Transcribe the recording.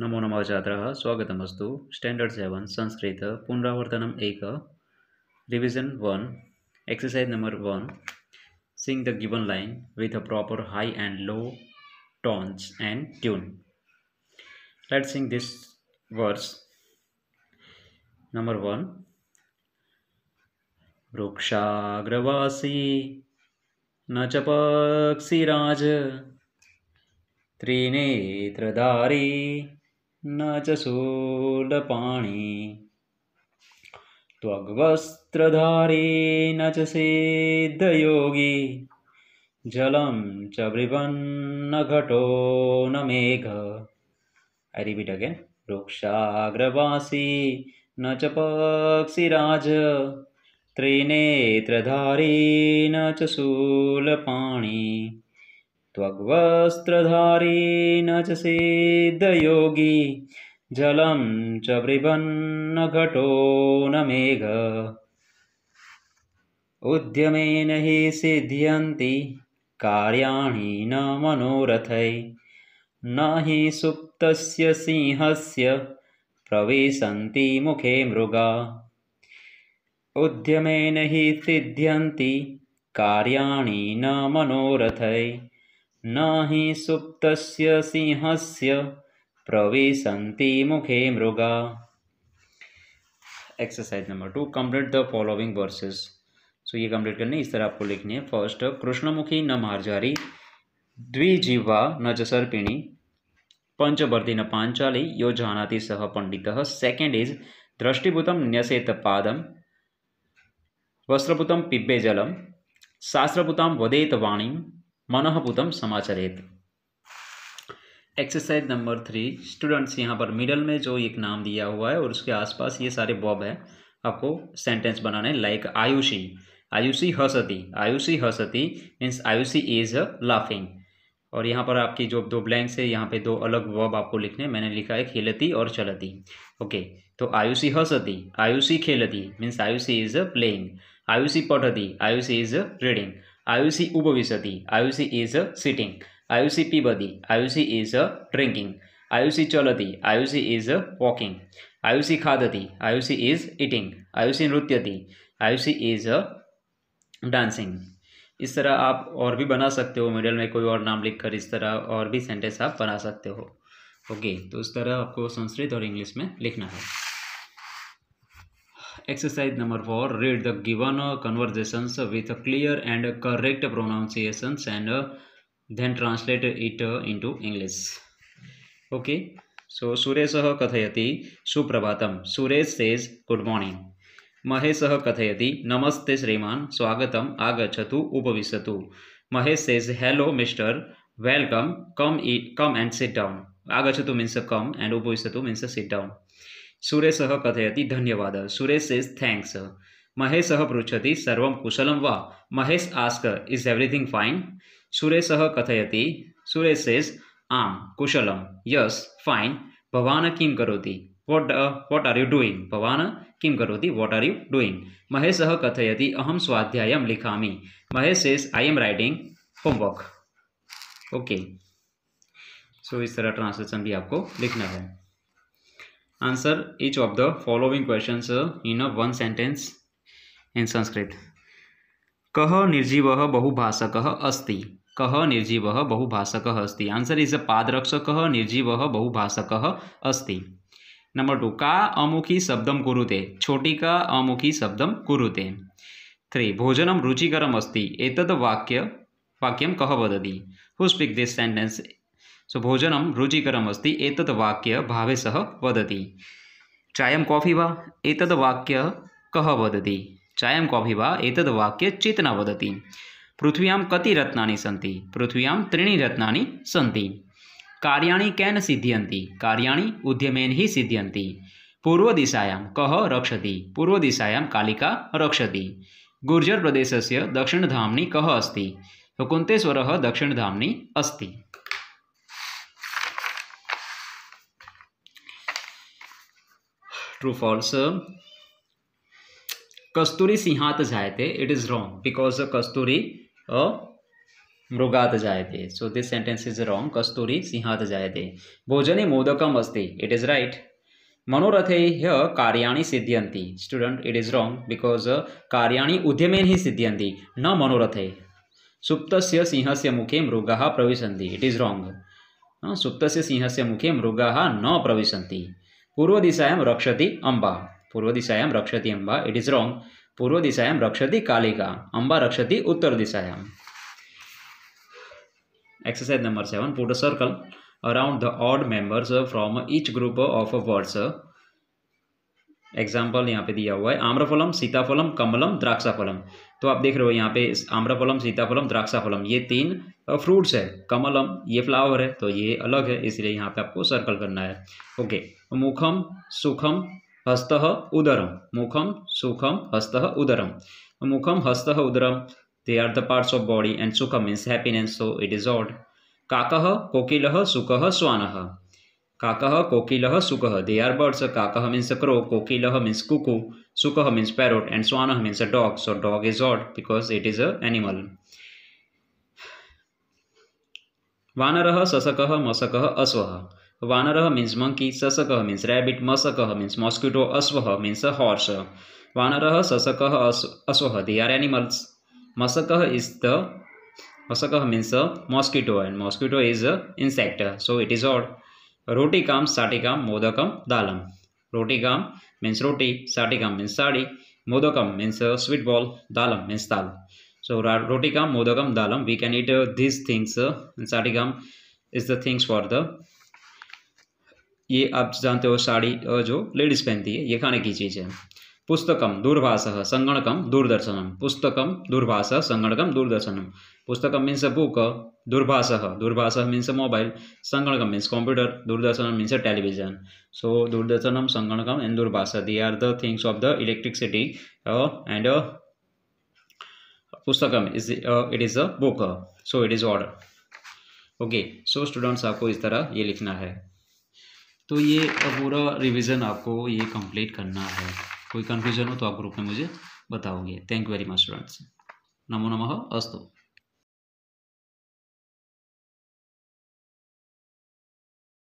नमो नम छात्र स्वागतमस्तु स्टैंडर्ड सेवन संस्कृत पुनरावर्तनम् एक revision one exercise number one sing the given line with a proper high and low tones and tune let sing this verse number one वृक्षाग्रवासी न च पक्षिराज त्रिनेत्रधारी न नचसोलपाणि त्वग्वस्त्रधारे न च सेद्धयोगी जलं च ब्रिवन्न घटो न मेघ ऐ अगेन वृक्षाग्रवासी न च पक्षिराज त्रिनेत्रधारी न च शूलपाणि भगवस्त्रधारी न च सेद्धयोगी जलं च घटो न मेघ उद्यमेन हि सिद्ध्यन्ति कार्याणि न मनोरथै न हि सुप्तस्य सिंहस्य प्रविशन्ति मुखे मृगा उद्यमेन हि सिद्ध्यन्ति कार्याणि न मनोरथै न सुप्त सिंह से प्रविशन्ति मुखे मृगा exercise number two complete the following verses so ये कंप्लीट करने इस तरह आपको लिखनी है फर्स्ट कृष्णमुखी न मारझारी द्विजीवा न जसर्पिणी पंचवर्ती न पांचाली यो जानाति सह पंडित सेकेंड इज दृष्टिभूतम न्यसेत पादम वस्त्रभूतम पिब्बे जलम शास्त्रभूताम वदेत वाणी मनोहभूतम समाचरित एक्सरसाइज नंबर थ्री स्टूडेंट्स यहाँ पर मिडल में जो एक नाम दिया हुआ है और उसके आसपास ये सारे बॉब है आपको सेंटेंस बनाने लाइक आयुषी आयुषी हसती आयुषी हसती मीन्स आयुषी इज लाफिंग और यहाँ पर आपकी जो दो ब्लैंक्स है यहाँ पे दो अलग वर्ब आपको लिखने मैंने लिखा है खेलती और चलती ओके तो आयुषी हसती आयुषी खेलती means Ayushi is playing Ayushi पढ़ती आयुषी इज रीडिंग आयुषी उपविशति Ayushi is a sitting Ayushi पीबती Ayushi is a drinking Ayushi चलती Ayushi is a walking Ayushi खादती आयुषी इज ईटिंग आयुषी नृत्यती आयुषी इज अ डांसिंग इस तरह आप और भी बना सकते हो मिडल में कोई और नाम लिखकर इस तरह और भी सेंटेंस आप बना सकते हो ओके तो इस तरह आपको संस्कृत और इंग्लिश में लिखना है Exercise number 4 read the given conversations with a clear and correct pronunciations and uh, then translate it into English. Okay. So Sureshah kathayati suprabhatam. Suresh says good morning. महेशः कथयति नमस्ते श्रीमान् स्वागतम् आगच्छतु उपविशतु Mahesh says hello mister welcome come Come come sit sit Agachatu आगच्छतु means come and उपविशतु means sit Suresh कथयति धन्यवाद सुरेश इज थैंक्स महेश पृछति सर्व कुशल व Mahesh ask is everything fine Suresh कथयति सुरेश इज आम कुशल यस फाइन भवान किं करोति what what are you doing भवान किं करोति what are you doing Mahesh कथयति अहम स्वाध्याय लिखा Mahesh is I am writing homework okay so इस तरह ट्रांसलेशन भी आपको लिखना है Answer each of the following questions in a one sentence in Sanskrit. कह निर्जीव बहुभाषक अस्ति कह निर्जीव बहुभाषक अस्ति आंसर इज अ पादरक्षक निर्जीव बहुभाषक अस्ति नंबर टू का अमुखी शब्दम कुरुते छोटी का अमुखी शब्दम कुरुते थ्री भोजनम रुचिकरम अस्ति एतद् वाक्य वाक्यम कह वदति who speak this sentence so भोजन रुचिकरम् अस्ति वाक्य भावे सह वदी चा कॉफी वा एतद् वाक्य कः वदति चायं काफ़ी वा वाक्य चेतना वदती पृथ्व्यां कति रत्नानि सी पृथ्व्यां त्रीणि रत्नानि सी कार्या केन सिद्ध्यन्ति उद्यम उद्यमेन सिद्ध्य पूर्व दिशायां कह रक्षति दिशायां कालिका रक्षति से दक्षिणधाम कह अस्ति कुंतेश्वर दक्षिणधाम अस्ति ट्रू फॉल्स कस्तूरी सिंहात जाए थे इट इज रॉन्ग बिकॉज कस्तूरी मृगात जायते so this sentence is wrong कस्तूरी सिंहात जायते भोजने मोदकम अस्ति इट इज राइट मनोरथे ह कार्याणि सिद्ध्यंती student it is wrong because कार्याणि उद्यमेन ही सिद्ध्यंती न मनोरथे सिंह से मुखे मृग प्रविशन्ति इट इज रॉन्ग सिंह से मुखे मृग न प्रविशन्ति पूर्व दिशायां रक्षति अंबा पूर्व दिशायां रक्षति अंबा इट इज रॉन्ग पूर्व दिशायां रक्षति कालिका अंबा रक्षति उत्तर दिशायां exercise number seven put a circle around the odd members from each group of words example यहाँ पे दिया हुआ है आम्रफलम सीताफलम कमलम द्राक्षाफलम तो आप देख रहे हो यहाँ पे आम्रफलम सीताफलम द्राक्षाफलम ये तीन फ्रूट्स है कमलम ये फ्लावर है तो ये अलग है इसलिए यहाँ पे आपको सर्कल करना है ओके मुखम सुखम हस्त उदरम मुखम सुखम हस्त उदरम मुखम हस्त उदरम they are the parts of body and सुखम means happiness so it is odd काक कोकिल सुख स्वान काक कोकिल सुक दे आर बर्ड्स काक मीन्स क्रो कोकिल मीन्स कुकू सुक मीन्स पैरोट एंड स्वान means a dog so dog is odd because it is a वानर ससक मसक अश्व वानर मीन्स मंकी ससक मीन्स रैबिट मसक मीन्स मॉस्किटो अश्व मीन्स अ हॉर्स वानर ससक अश्व दे आर एनिमल्स मसक इज द मसक means a mosquito and mosquito is a insect so it is odd रोटिका काम मोदकम दालम रोटी काम मीन्स रोटी साटिका मीन साड़ी मोदकम मीन्स स्वीट बॉल दालम मीन्स दाल सो रोटी काम मोदकम दालम we can eat this things साटिका is the things for the ये आप जानते हो साड़ी uh, जो लेडीज पहनती है ये खाने की चीज़ है पुस्तक दूरभाष संगणक दूरदर्शन पुस्तक दूरभाष संगणक दूरदर्शन पुस्तक मीन्स बुक दूरभाष दूरभाष मीन्स मोबाइल संगणक मीन्स कंप्यूटर दूरदर्शन मीन्स टेलीविजन सो दूरदर्शन संगणक एंड दूरभाषा they are the things of the electricity and पुस्तक is it is a book so it is order okay so students आपको इस तरह ये लिखना है तो ये पूरा रिविजन आपको ये कंप्लीट करना है कोई कन्फ्यूजन हो तो आप ग्रुप में मुझे बताओगे thank you very much students नमो नमः अस्तु